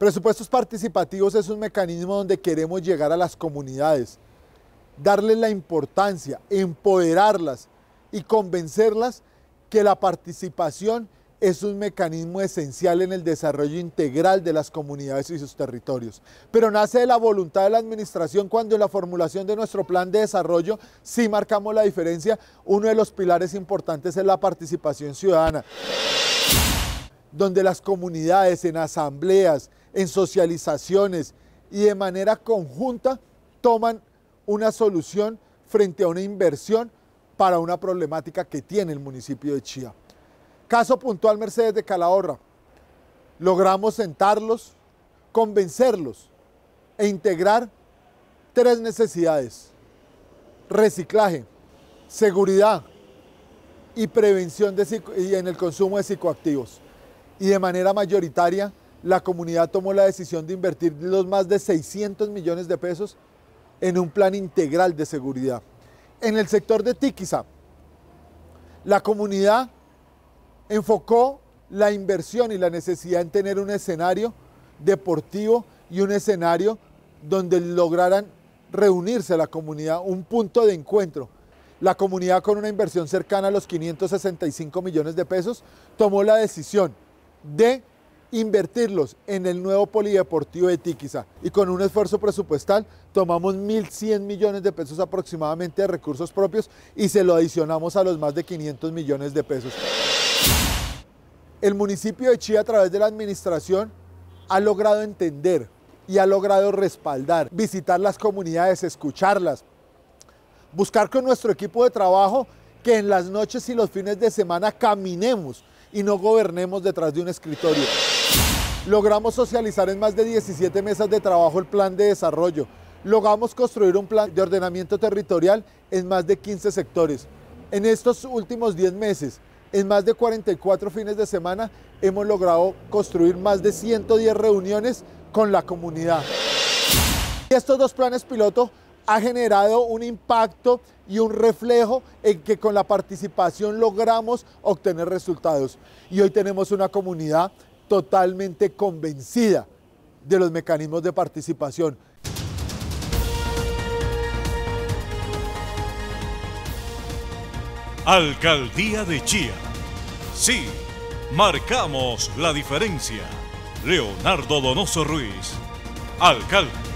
Presupuestos participativos es un mecanismo donde queremos llegar a las comunidades, darles la importancia, empoderarlas y convencerlas que la participación es un mecanismo esencial en el desarrollo integral de las comunidades y sus territorios. Pero nace de la voluntad de la administración cuando en la formulación de nuestro plan de desarrollo sí marcamos la diferencia. Uno de los pilares importantes es la participación ciudadana, donde las comunidades en asambleas, en socializaciones y de manera conjunta toman una solución frente a una inversión para una problemática que tiene el municipio de Chía. Caso puntual Mercedes de Calahorra. Logramos sentarlos, convencerlos e integrar tres necesidades. Reciclaje, seguridad y prevención y en el consumo de psicoactivos. Y de manera mayoritaria la comunidad tomó la decisión de invertir los más de 600 millones de pesos en un plan integral de seguridad. En el sector de Tiquiza, la comunidad enfocó la inversión y la necesidad en tener un escenario deportivo y un escenario donde lograran reunirse la comunidad, un punto de encuentro. La comunidad con una inversión cercana a los 565 millones de pesos tomó la decisión de invertirlos en el nuevo polideportivo de Tiquiza y con un esfuerzo presupuestal tomamos 1.100 millones de pesos aproximadamente de recursos propios y se lo adicionamos a los más de 500 millones de pesos. El municipio de Chía a través de la administración ha logrado entender y ha logrado respaldar, visitar las comunidades, escucharlas, buscar con nuestro equipo de trabajo que en las noches y los fines de semana caminemos y no gobernemos detrás de un escritorio. Logramos socializar en más de 17 mesas de trabajo el plan de desarrollo. Logramos construir un plan de ordenamiento territorial en más de 15 sectores. En estos últimos 10 meses, en más de 44 fines de semana, hemos logrado construir más de 110 reuniones con la comunidad. Y estos dos planes piloto ha generado un impacto y un reflejo en que con la participación logramos obtener resultados. Y hoy tenemos una comunidad totalmente convencida de los mecanismos de participación. Alcaldía de Chía. Sí, marcamos la diferencia. Leonardo Donoso Ruiz, alcalde.